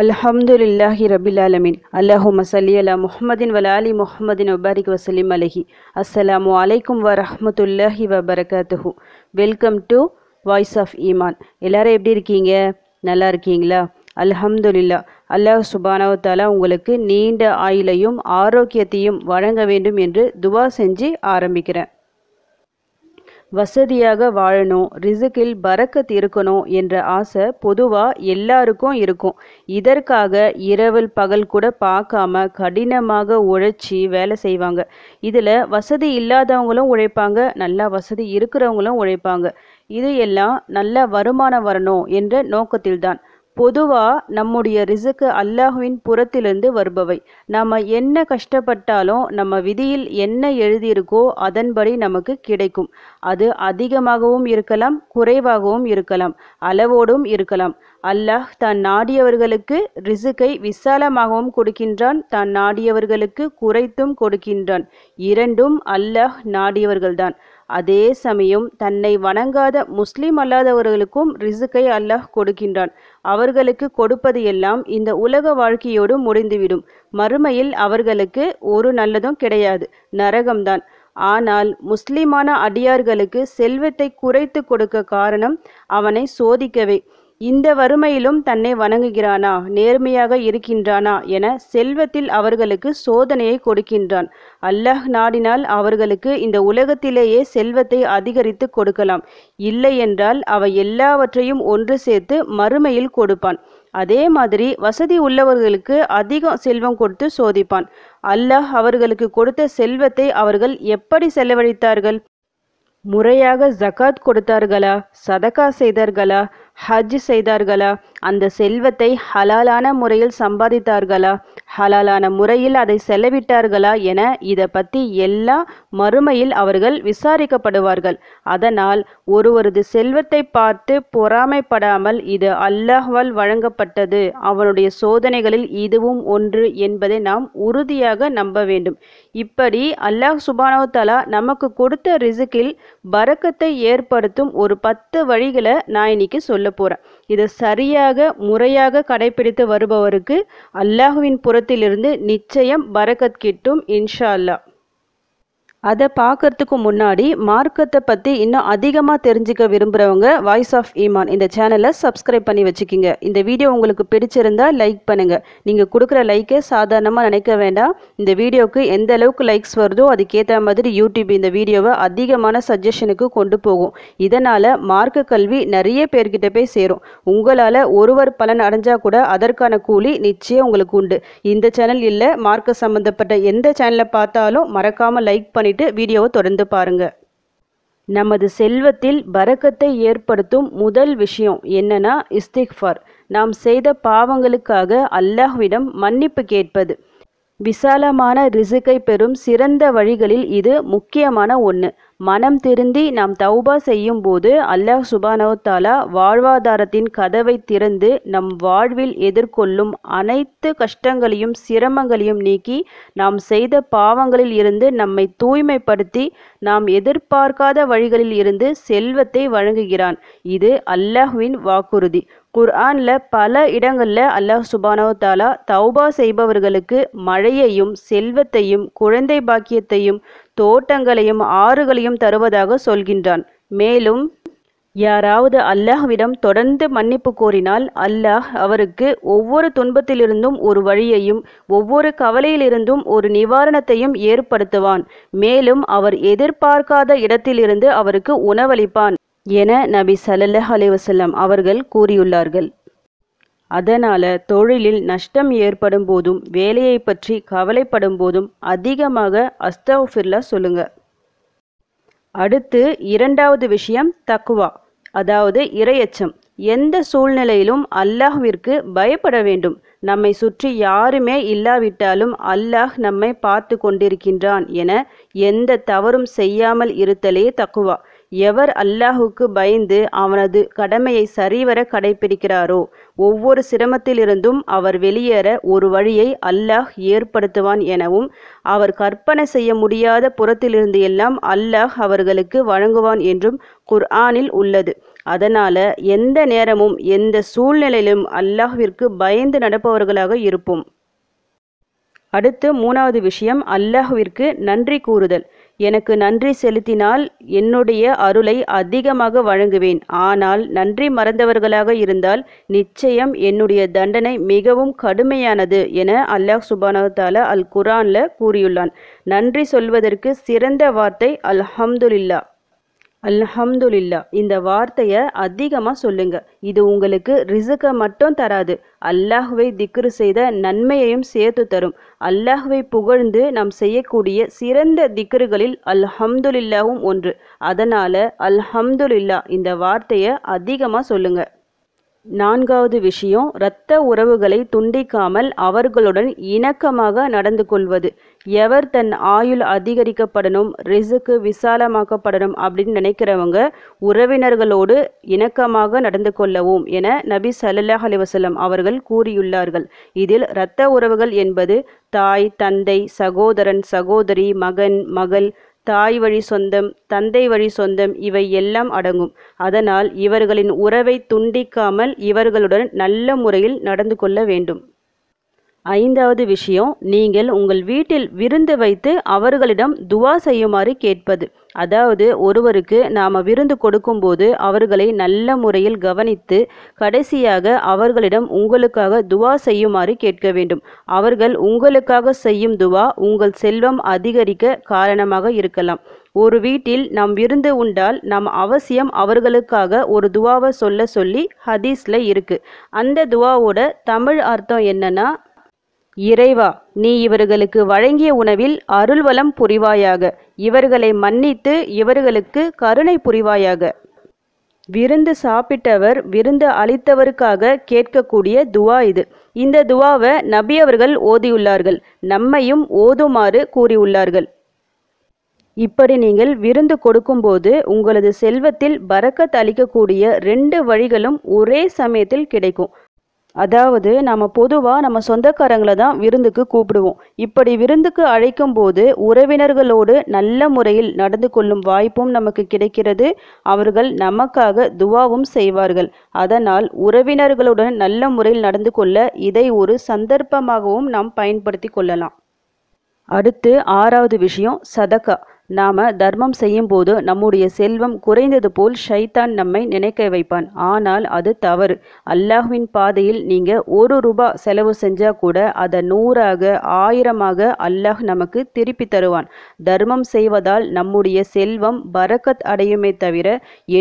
அல்ஹம்துலில்லாஹி ரபில் ஆலமின் அல்லாஹும் சல்லி அலா முஹமதின் வல அலி முஹமதின் வபாரிக் வசலிம் அலஹி அஸ்ஸலாமு அலைக்கும் வ ரஹமத்துல்லாஹி வபரகாத்துஹு வெல்கம் டு வாய்ஸ் ஆஃப் ஈமான் எல்லாரும் எப்படி இருக்கீங்க நல்லா இருக்கீங்களா அலமதுல்லா அல்லாஹ் சுபானவத்தாலா உங்களுக்கு நீண்ட ஆயுளையும் ஆரோக்கியத்தையும் வழங்க வேண்டும் என்று துவா செஞ்சு ஆரம்பிக்கிறேன் வசதியாக வாழணும் ரிசுக்கில் பறக்கத் இருக்கணும் என்ற ஆசை பொதுவாக எல்லாருக்கும் இருக்கும் இதற்காக இரவல் பகல் கூட பார்க்காம கடினமாக உழைச்சி வேலை செய்வாங்க இதில் வசதி இல்லாதவங்களும் உழைப்பாங்க நல்லா வசதி இருக்கிறவங்களும் உழைப்பாங்க இது எல்லாம் நல்ல வருமானம் வரணும் என்ற நோக்கத்தில்தான் பொதுவாக நம்முடைய ரிசுக்கு அல்லாஹுவின் புறத்திலிருந்து வருபவை நாம் என்ன கஷ்டப்பட்டாலும் நம்ம விதியில் என்ன எழுதியிருக்கோ அதன்படி நமக்கு கிடைக்கும் அது அதிகமாகவும் இருக்கலாம் குறைவாகவும் இருக்கலாம் அளவோடும் இருக்கலாம் அல்லாஹ் தான் நாடியவர்களுக்கு ரிசுக்கை விசாலமாகவும் கொடுக்கின்றான் தான் நாடியவர்களுக்கு குறைத்தும் கொடுக்கின்றான் இரண்டும் அல்லாஹ் நாடியவர்கள்தான் அதே சமயம் தன்னை வணங்காத முஸ்லீம் அல்லாதவர்களுக்கும் ரிசுக்கை அல்லாஹ் கொடுக்கின்றான் அவர்களுக்கு கொடுப்பது எல்லாம் இந்த உலக வாழ்க்கையோடு முடிந்துவிடும் மறுமையில் அவர்களுக்கு ஒரு நல்லதும் கிடையாது நரகம்தான் ஆனால் முஸ்லிமான அடியார்களுக்கு செல்வத்தை குறைத்து கொடுக்க காரணம் அவனை சோதிக்கவே இந்த வறுமையிலும் தன்னை வணங்குகிறானா நேர்மையாக இருக்கின்றானா என செல்வத்தில் அவர்களுக்கு சோதனையை கொடுக்கின்றான் அல்லாஹ் நாடினால் அவர்களுக்கு இந்த உலகத்திலேயே செல்வத்தை அதிகரித்து கொடுக்கலாம் இல்லை என்றால் அவை எல்லாவற்றையும் ஒன்று சேர்த்து மறுமையில் கொடுப்பான் அதே மாதிரி வசதி உள்ளவர்களுக்கு அதிக செல்வம் கொடுத்து சோதிப்பான் அல்லாஹ் அவர்களுக்கு கொடுத்த செல்வத்தை அவர்கள் எப்படி செலவழித்தார்கள் முறையாக ஜக்காத் கொடுத்தார்களா சதக்கா செய்தார்களா ஹஜ் செய்தார்களா அந்த செல்வத்தை ஹலாலான முறையில் சம்பாதித்தார்களா ஹலாலான முறையில் அதை செலவிட்டார்களா என இதை பற்றி எல்லா மறுமையில் அவர்கள் விசாரிக்கப்படுவார்கள் அதனால் ஒருவரது செல்வத்தை பார்த்து பொறாமைப்படாமல் இது அல்லாஹ்வால் வழங்கப்பட்டது அவனுடைய சோதனைகளில் இதுவும் ஒன்று என்பதை நாம் உறுதியாக நம்ப வேண்டும் இப்படி அல்லாஹ் சுபானோ தலா நமக்கு கொடுத்த ரிசுக்கில் பறக்கத்தை ஏற்படுத்தும் ஒரு பத்து வழிகளை நான் இன்னைக்கு சொல்ல போகிறேன் இதை சரியாக சரியாக முறையாக கடைபிடித்து வருபவருக்கு அல்லாஹுவின் புறத்திலிருந்து நிச்சயம் பரக்கத் கிட்டும் இன்ஷா அல்லாஹ் அதை பார்க்கறதுக்கு முன்னாடி மார்க்கத்தை பற்றி இன்னும் அதிகமாக தெரிஞ்சுக்க விரும்புகிறவங்க வாய்ஸ் ஆஃப் ஈமான் இந்த சேனலை சப்ஸ்கிரைப் பண்ணி வச்சுக்கிங்க இந்த வீடியோ உங்களுக்கு பிடிச்சிருந்தா லைக் பண்ணுங்கள் நீங்கள் கொடுக்குற லைக்கை சாதாரணமாக நினைக்க வேண்டாம் இந்த வீடியோவுக்கு எந்த அளவுக்கு லைக்ஸ் வருதோ அதுக்கேற்ற மாதிரி யூடியூப் இந்த வீடியோவை அதிகமான சஜஷனுக்கு கொண்டு போகும் இதனால் மார்க்க கல்வி நிறைய பேர்கிட்ட போய் சேரும் உங்களால் ஒருவர் பலன் அடைஞ்சால் கூட அதற்கான கூலி நிச்சயம் உங்களுக்கு உண்டு இந்த சேனல் இல்லை மார்க்க சம்மந்தப்பட்ட எந்த சேனலை பார்த்தாலும் மறக்காமல் லைக் பண்ணி போயிட்டு வீடியோவை தொடர்ந்து பாருங்க நமது செல்வத்தில் பறக்கத்தை ஏற்படுத்தும் முதல் விஷயம் என்னன்னா இஸ்திக்ஃபார் நாம் செய்த பாவங்களுக்காக அல்லாஹ்விடம் மன்னிப்பு கேட்பது விசாலமான ரிசுக்கை பெறும் சிறந்த வழிகளில் இது முக்கியமான ஒன்று மனம் திருந்தி நாம் தௌபா செய்யும் போது அல்லாஹ் சுபானவத்தாலா வாழ்வாதாரத்தின் கதவை திறந்து நம் வாழ்வில் எதிர்கொள்ளும் அனைத்து கஷ்டங்களையும் சிரமங்களையும் நீக்கி நாம் செய்த பாவங்களில் இருந்து நம்மை தூய்மைப்படுத்தி நாம் எதிர்பார்க்காத வழிகளில் இருந்து செல்வத்தை வழங்குகிறான் இது அல்லாஹ்வின் வாக்குறுதி குர்ஆன்ல பல இடங்களில் அல்லாஹ் சுபானோ தாலா தௌபா செய்பவர்களுக்கு மழையையும் செல்வத்தையும் குழந்தை பாக்கியத்தையும் தோட்டங்களையும் ஆறுகளையும் தருவதாக சொல்கின்றான் மேலும் யாராவது அல்லாஹ்விடம் தொடர்ந்து மன்னிப்பு கோரினால் அல்லாஹ் அவருக்கு ஒவ்வொரு துன்பத்திலிருந்தும் ஒரு வழியையும் ஒவ்வொரு கவலையிலிருந்தும் ஒரு நிவாரணத்தையும் ஏற்படுத்துவான் மேலும் அவர் எதிர்பார்க்காத இடத்திலிருந்து அவருக்கு உணவளிப்பான் என நபி சல்லல்லாஹ் அலைவசல்லம் அவர்கள் கூறியுள்ளார்கள் அதனால தொழிலில் நஷ்டம் ஏற்படும் போதும் வேலையை பற்றி கவலைப்படும் போதும் அதிகமாக அஸ்தஃபிர்லா சொல்லுங்க அடுத்து இரண்டாவது விஷயம் தக்குவா அதாவது இரையச்சம் எந்த சூழ்நிலையிலும் அல்லாஹ்விற்கு பயப்பட வேண்டும் நம்மை சுற்றி யாருமே இல்லாவிட்டாலும் அல்லாஹ் நம்மை பார்த்து கொண்டிருக்கின்றான் என எந்த தவறும் செய்யாமல் இருத்தலே தக்குவா எவர் அல்லாஹுக்கு பயந்து அவனது கடமையை சரிவர கடைபிடிக்கிறாரோ ஒவ்வொரு சிரமத்திலிருந்தும் அவர் வெளியேற ஒரு வழியை அல்லாஹ் ஏற்படுத்துவான் எனவும் அவர் கற்பனை செய்ய முடியாத புறத்திலிருந்து எல்லாம் அல்லாஹ் அவர்களுக்கு வழங்குவான் என்றும் குர்ஆனில் உள்ளது அதனால எந்த நேரமும் எந்த சூழ்நிலையிலும் அல்லாஹ்விற்கு பயந்து நடப்பவர்களாக இருப்போம் அடுத்து மூணாவது விஷயம் அல்லாஹுவிற்கு நன்றி கூறுதல் எனக்கு நன்றி செலுத்தினால் என்னுடைய அருளை அதிகமாக வழங்குவேன் ஆனால் நன்றி மறந்தவர்களாக இருந்தால் நிச்சயம் என்னுடைய தண்டனை மிகவும் கடுமையானது என அல்லாஹ் சுபானவத்தால அல் குரான்ல கூறியுள்ளான் நன்றி சொல்வதற்கு சிறந்த வார்த்தை அல்ஹம்துலில்லா அல்ஹம்துலில்லா இந்த வார்த்தையை அதிகமாக சொல்லுங்க இது உங்களுக்கு ரிசுக்கை மட்டும் தராது அல்லாஹுவை திக்ரு செய்த நன்மையையும் சேர்த்து தரும் அல்லாஹுவை புகழ்ந்து நாம் செய்யக்கூடிய சிறந்த திக்ருகளில் அல்ஹம்துலில்லாவும் ஒன்று அதனால் அல்ஹம்துலில்லா இந்த வார்த்தையை அதிகமாக சொல்லுங்கள் நான்காவது விஷயம் இரத்த உறவுகளை துண்டிக்காமல் அவர்களுடன் இணக்கமாக நடந்து கொள்வது எவர் தன் ஆயுள் அதிகரிக்கப்படணும் ரிசுக்கு விசாலமாக்கப்படணும் அப்படின்னு நினைக்கிறவங்க உறவினர்களோடு இணக்கமாக நடந்து கொள்ளவும் என நபி சல்லாஹ் அலிவசல்லம் அவர்கள் கூறியுள்ளார்கள் இதில் இரத்த உறவுகள் என்பது தாய் தந்தை சகோதரன் சகோதரி மகன் மகள் தாய் வழி சொந்தம் தந்தை வழி சொந்தம் இவை எல்லாம் அடங்கும் அதனால் இவர்களின் உறவை துண்டிக்காமல் இவர்களுடன் நல்ல முறையில் நடந்து கொள்ள வேண்டும் ஐந்தாவது விஷயம் நீங்கள் உங்கள் வீட்டில் விருந்து வைத்து அவர்களிடம் துவா செய்யுமாறு கேட்பது அதாவது ஒருவருக்கு நாம் விருந்து கொடுக்கும்போது அவர்களை நல்ல முறையில் கவனித்து கடைசியாக அவர்களிடம் உங்களுக்காக துவா செய்யுமாறு கேட்க வேண்டும் அவர்கள் உங்களுக்காக செய்யும் துவா உங்கள் செல்வம் அதிகரிக்க காரணமாக இருக்கலாம் ஒரு வீட்டில் நாம் விருந்து உண்டால் நாம் அவசியம் அவர்களுக்காக ஒரு துவாவை சொல்ல சொல்லி ஹதீஸில் இருக்குது அந்த துவாவோட தமிழ் அர்த்தம் என்னென்னா இறைவா நீ இவர்களுக்கு வழங்கிய உணவில் அருள்வலம் புரிவாயாக இவர்களை மன்னித்து இவர்களுக்கு கருணை புரிவாயாக விருந்து சாப்பிட்டவர் விருந்து அளித்தவருக்காக கேட்கக்கூடிய துவா இது இந்த துவாவை நபி அவர்கள் ஓதியுள்ளார்கள் நம்மையும் ஓதுமாறு கூறியுள்ளார்கள் இப்படி நீங்கள் விருந்து கொடுக்கும்போது உங்களது செல்வத்தில் பறக்கத் அளிக்கக்கூடிய ரெண்டு வழிகளும் ஒரே சமயத்தில் கிடைக்கும் அதாவது நம்ம பொதுவாக நம்ம சொந்தக்காரங்களை தான் விருந்துக்கு கூப்பிடுவோம் இப்படி விருந்துக்கு அழைக்கும் போது உறவினர்களோடு நல்ல முறையில் நடந்து கொள்ளும் வாய்ப்பும் நமக்கு கிடைக்கிறது அவர்கள் நமக்காக துவாவும் செய்வார்கள் அதனால் உறவினர்களுடன் நல்ல முறையில் நடந்து கொள்ள இதை ஒரு சந்தர்ப்பமாகவும் நாம் பயன்படுத்தி கொள்ளலாம் அடுத்து ஆறாவது விஷயம் சதக்கா நாம் தர்மம் செய்யும்போது நம்முடைய செல்வம் குறைந்தது போல் ஷைத்தான் நம்மை நினைக்க வைப்பான் ஆனால் அது தவறு அல்லாஹ்வின் பாதையில் நீங்கள் ஒரு ரூபா செலவு செஞ்சால் கூட அதை நூறாக ஆயிரமாக அல்லாஹ் நமக்கு திருப்பி தருவான் தர்மம் செய்வதால் நம்முடைய செல்வம் பரக்கத் அடையுமே தவிர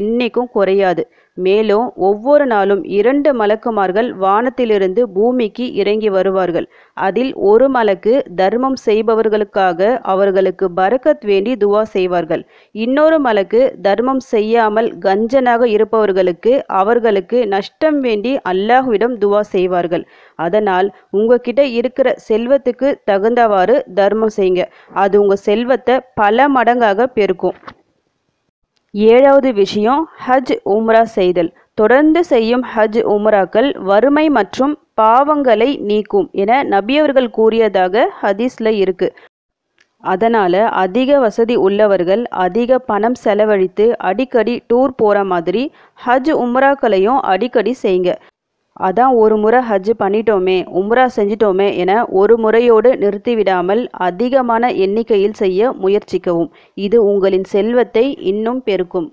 என்றைக்கும் குறையாது மேலும் ஒவ்வொரு நாளும் இரண்டு மலக்குமார்கள் வானத்திலிருந்து பூமிக்கு இறங்கி வருவார்கள் அதில் ஒரு மலக்கு தர்மம் செய்பவர்களுக்காக அவர்களுக்கு பரக்கத் வேண்டி துவா செய்வார்கள் இன்னொரு மலக்கு தர்மம் செய்யாமல் கஞ்சனாக இருப்பவர்களுக்கு அவர்களுக்கு நஷ்டம் வேண்டி அல்லாஹுவிடம் துவா செய்வார்கள் அதனால் உங்ககிட்ட இருக்கிற செல்வத்துக்கு தகுந்தவாறு தர்மம் செய்யுங்க அது உங்கள் செல்வத்தை பல மடங்காக பெருக்கும் ஏழாவது விஷயம் ஹஜ் உம்ரா செய்தல் தொடர்ந்து செய்யும் ஹஜ் உம்ராக்கள் வறுமை மற்றும் பாவங்களை நீக்கும் என நபியவர்கள் கூறியதாக ஹதீஸில் இருக்குது அதனால் அதிக வசதி உள்ளவர்கள் அதிக பணம் செலவழித்து அடிக்கடி டூர் போகிற மாதிரி ஹஜ் உம்ராக்களையும் அடிக்கடி செய்யுங்க அதான் ஒரு முறை ஹஜ் பண்ணிட்டோமே உம்ரா செஞ்சிட்டோமே என ஒரு முறையோடு நிறுத்திவிடாமல் அதிகமான எண்ணிக்கையில் செய்ய முயற்சிக்கவும் இது உங்களின் செல்வத்தை இன்னும் பெருக்கும்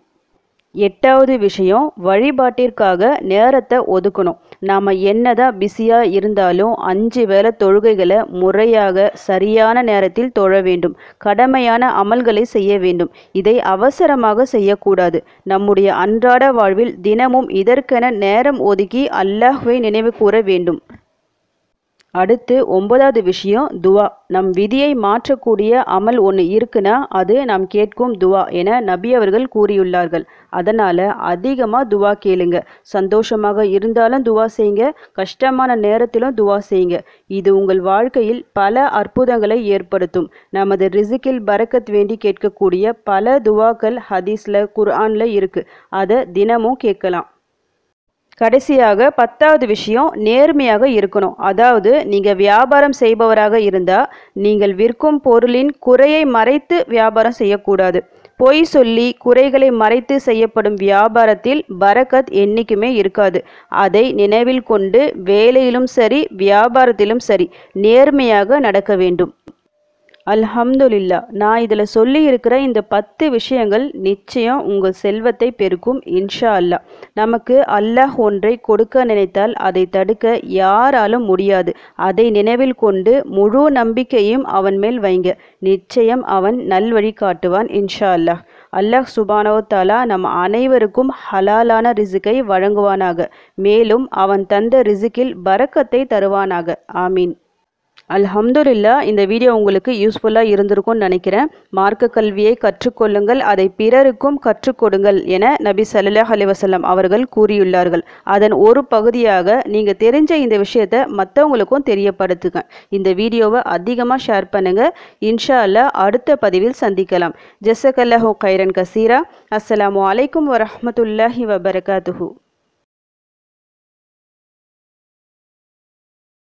எட்டாவது விஷயம் வழிபாட்டிற்காக நேரத்தை ஒதுக்கணும் நாம் என்னதான் பிஸியாக இருந்தாலும் அஞ்சு வேலை தொழுகைகளை முறையாக சரியான நேரத்தில் தொழ வேண்டும் கடமையான அமல்களை செய்ய வேண்டும் இதை அவசரமாக செய்யக்கூடாது நம்முடைய அன்றாட வாழ்வில் தினமும் இதற்கென நேரம் ஒதுக்கி அல்லாஹ்வை நினைவு கூற வேண்டும் அடுத்து ஒன்பதாவது விஷயம் துவா நம் விதியை மாற்றக்கூடிய அமல் ஒன்று இருக்குன்னா அது நாம் கேட்கும் துவா என நபி அவர்கள் கூறியுள்ளார்கள் அதனால் அதிகமாக துவா கேளுங்க சந்தோஷமாக இருந்தாலும் துவா செய்யுங்க கஷ்டமான நேரத்திலும் துவா செய்யுங்க இது உங்கள் வாழ்க்கையில் பல அற்புதங்களை ஏற்படுத்தும் நமது ரிசிக்கில் பரக்கத் வேண்டி கேட்கக்கூடிய பல துவாக்கள் ஹதீஸில் குர்ஆனில் இருக்குது அதை தினமும் கேட்கலாம் கடைசியாக பத்தாவது விஷயம் நேர்மையாக இருக்கணும் அதாவது நீங்கள் வியாபாரம் செய்பவராக இருந்தால் நீங்கள் விற்கும் பொருளின் குறையை மறைத்து வியாபாரம் செய்யக்கூடாது பொய் சொல்லி குறைகளை மறைத்து செய்யப்படும் வியாபாரத்தில் பரக்கத் என்றைக்குமே இருக்காது அதை நினைவில் கொண்டு வேலையிலும் சரி வியாபாரத்திலும் சரி நேர்மையாக நடக்க வேண்டும் அல்ஹம்துலில்லா நான் இதில் சொல்லியிருக்கிற இந்த பத்து விஷயங்கள் நிச்சயம் உங்கள் செல்வத்தை பெருக்கும் இன்ஷா அல்லா நமக்கு அல்லாஹ் ஒன்றை கொடுக்க நினைத்தால் அதை தடுக்க யாராலும் முடியாது அதை நினைவில் கொண்டு முழு நம்பிக்கையும் அவன் மேல் வைங்க நிச்சயம் அவன் நல்வழி காட்டுவான் இன்ஷா அல்லாஹ் அல்லாஹ் சுபானோ தாலா நம் அனைவருக்கும் ஹலாலான ரிசுக்கை வழங்குவானாக மேலும் அவன் தந்த ரிசுக்கில் பறக்கத்தை தருவானாக ஆமீன் அல்ஹம்துல்லா இந்த வீடியோ உங்களுக்கு யூஸ்ஃபுல்லாக இருந்திருக்கும்னு நினைக்கிறேன் மார்க்க கல்வியை கற்றுக்கொள்ளுங்கள் அதை பிறருக்கும் கற்றுக்கொடுங்கள் என நபி சல்லாஹ் அலிவசல்லம் அவர்கள் கூறியுள்ளார்கள் அதன் ஒரு பகுதியாக நீங்கள் தெரிஞ்ச இந்த விஷயத்தை மற்றவங்களுக்கும் தெரியப்படுத்துங்க இந்த வீடியோவை அதிகமாக ஷேர் பண்ணுங்கள் இன்ஷா அல்லா அடுத்த பதிவில் சந்திக்கலாம் ஜெசக்கல்லஹோ கைரன் கசீரா அஸ்லாம் வலைக்கம் வரமத்துல்லாஹி வபரகாத்துஹூ